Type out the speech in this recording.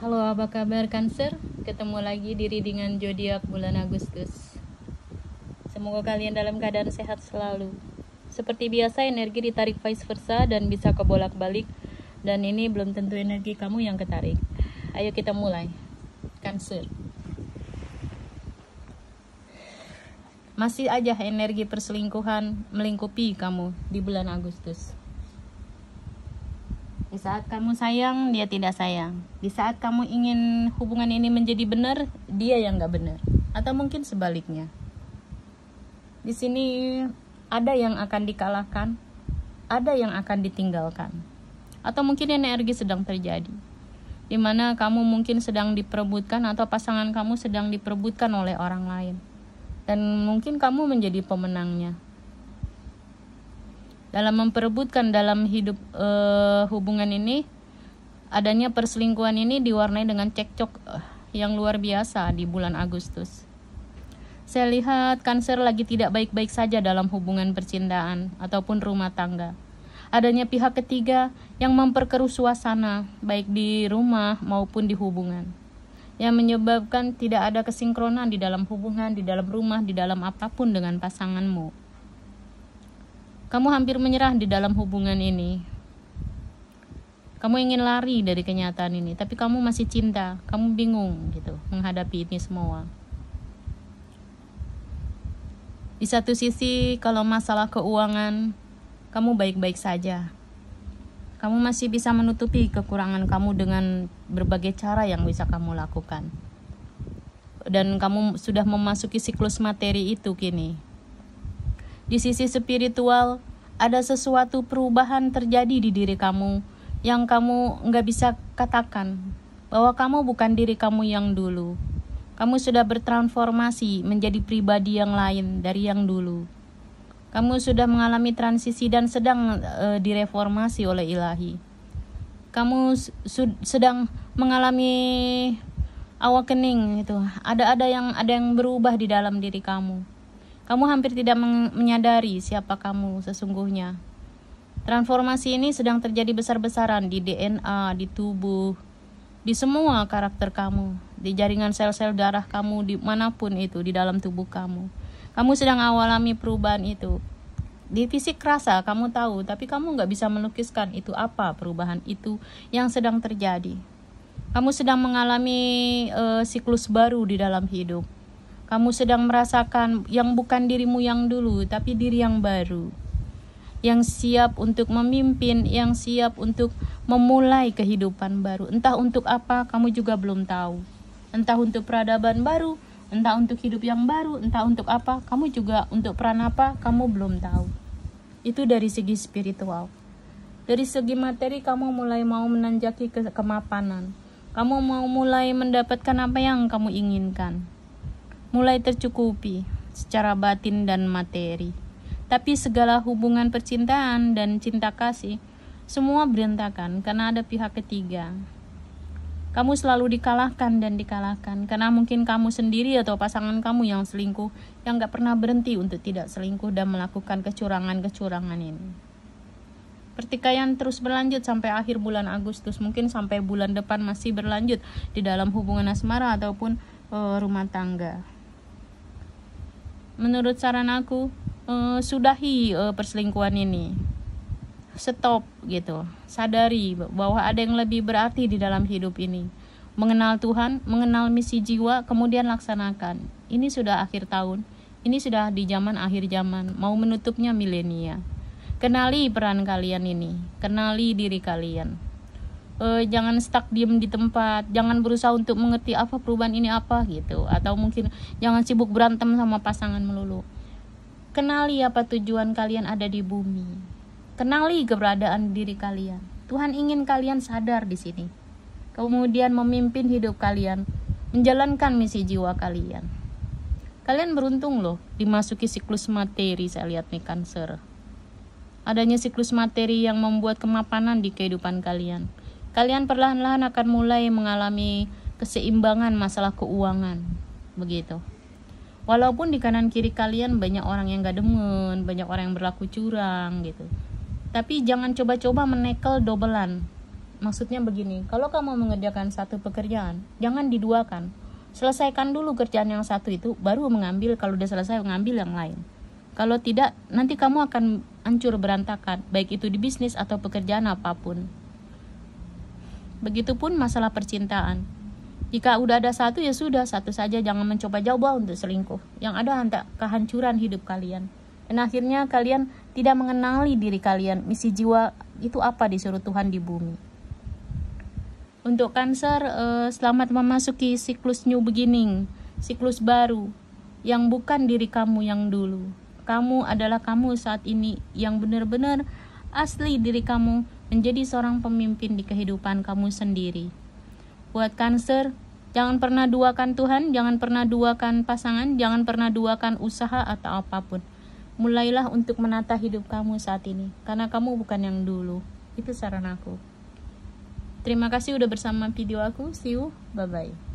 Halo, apa kabar Cancer? Ketemu lagi di readingan zodiak bulan Agustus. Semoga kalian dalam keadaan sehat selalu. Seperti biasa, energi ditarik vice versa dan bisa kebolak-balik dan ini belum tentu energi kamu yang ketarik. Ayo kita mulai. Cancer. Masih aja energi perselingkuhan melingkupi kamu di bulan Agustus di saat kamu sayang, dia tidak sayang. Di saat kamu ingin hubungan ini menjadi benar, dia yang nggak benar. Atau mungkin sebaliknya. Di sini ada yang akan dikalahkan, ada yang akan ditinggalkan. Atau mungkin energi sedang terjadi. Di mana kamu mungkin sedang diperebutkan atau pasangan kamu sedang diperebutkan oleh orang lain. Dan mungkin kamu menjadi pemenangnya. Dalam memperebutkan dalam hidup uh, hubungan ini, adanya perselingkuhan ini diwarnai dengan cekcok eh, yang luar biasa di bulan Agustus. Saya lihat Cancer lagi tidak baik-baik saja dalam hubungan percintaan ataupun rumah tangga. Adanya pihak ketiga yang memperkeruh suasana, baik di rumah maupun di hubungan, yang menyebabkan tidak ada kesinkronan di dalam hubungan, di dalam rumah, di dalam apapun dengan pasanganmu. Kamu hampir menyerah di dalam hubungan ini. Kamu ingin lari dari kenyataan ini, tapi kamu masih cinta, kamu bingung gitu menghadapi ini semua. Di satu sisi, kalau masalah keuangan, kamu baik-baik saja. Kamu masih bisa menutupi kekurangan kamu dengan berbagai cara yang bisa kamu lakukan. Dan kamu sudah memasuki siklus materi itu kini, di sisi spiritual, ada sesuatu perubahan terjadi di diri kamu yang kamu nggak bisa katakan bahwa kamu bukan diri kamu yang dulu. Kamu sudah bertransformasi menjadi pribadi yang lain dari yang dulu. Kamu sudah mengalami transisi dan sedang e, direformasi oleh Ilahi. Kamu sedang mengalami awakening itu. Ada ada yang ada yang berubah di dalam diri kamu. Kamu hampir tidak menyadari siapa kamu sesungguhnya. Transformasi ini sedang terjadi besar-besaran di DNA, di tubuh, di semua karakter kamu, di jaringan sel-sel darah kamu, di manapun itu, di dalam tubuh kamu. Kamu sedang awalami perubahan itu. Di fisik kerasa kamu tahu, tapi kamu nggak bisa melukiskan itu apa perubahan itu yang sedang terjadi. Kamu sedang mengalami uh, siklus baru di dalam hidup kamu sedang merasakan yang bukan dirimu yang dulu, tapi diri yang baru. Yang siap untuk memimpin, yang siap untuk memulai kehidupan baru. Entah untuk apa, kamu juga belum tahu. Entah untuk peradaban baru, entah untuk hidup yang baru, entah untuk apa, kamu juga untuk peran apa, kamu belum tahu. Itu dari segi spiritual. Dari segi materi, kamu mulai mau menanjaki ke kemapanan. Kamu mau mulai mendapatkan apa yang kamu inginkan mulai tercukupi secara batin dan materi. Tapi segala hubungan percintaan dan cinta kasih semua berantakan karena ada pihak ketiga. Kamu selalu dikalahkan dan dikalahkan karena mungkin kamu sendiri atau pasangan kamu yang selingkuh yang gak pernah berhenti untuk tidak selingkuh dan melakukan kecurangan-kecurangan ini. Pertikaian terus berlanjut sampai akhir bulan Agustus, mungkin sampai bulan depan masih berlanjut di dalam hubungan asmara ataupun uh, rumah tangga menurut saran aku uh, sudahi uh, perselingkuhan ini stop gitu sadari bahwa ada yang lebih berarti di dalam hidup ini mengenal Tuhan mengenal misi jiwa kemudian laksanakan ini sudah akhir tahun ini sudah di zaman akhir zaman mau menutupnya milenia kenali peran kalian ini kenali diri kalian uh, jangan stuck diem di tempat jangan berusaha untuk mengerti apa perubahan ini apa gitu atau mungkin jangan sibuk berantem sama pasangan melulu kenali apa tujuan kalian ada di bumi kenali keberadaan diri kalian Tuhan ingin kalian sadar di sini kemudian memimpin hidup kalian menjalankan misi jiwa kalian kalian beruntung loh dimasuki siklus materi saya lihat nih kanker adanya siklus materi yang membuat kemapanan di kehidupan kalian kalian perlahan-lahan akan mulai mengalami keseimbangan masalah keuangan begitu walaupun di kanan kiri kalian banyak orang yang gak demen banyak orang yang berlaku curang gitu tapi jangan coba-coba menekel dobelan maksudnya begini kalau kamu mengerjakan satu pekerjaan jangan diduakan selesaikan dulu kerjaan yang satu itu baru mengambil kalau udah selesai mengambil yang lain kalau tidak nanti kamu akan hancur berantakan baik itu di bisnis atau pekerjaan apapun Begitupun masalah percintaan. Jika udah ada satu ya sudah, satu saja jangan mencoba jauh untuk selingkuh. Yang ada hanta kehancuran hidup kalian. Dan akhirnya kalian tidak mengenali diri kalian, misi jiwa itu apa disuruh Tuhan di bumi. Untuk Cancer, eh, selamat memasuki siklus new beginning, siklus baru yang bukan diri kamu yang dulu. Kamu adalah kamu saat ini yang benar-benar asli diri kamu menjadi seorang pemimpin di kehidupan kamu sendiri. Buat Cancer, jangan pernah duakan Tuhan, jangan pernah duakan pasangan, jangan pernah duakan usaha atau apapun. Mulailah untuk menata hidup kamu saat ini, karena kamu bukan yang dulu. Itu saran aku. Terima kasih sudah bersama video aku. See you. Bye-bye.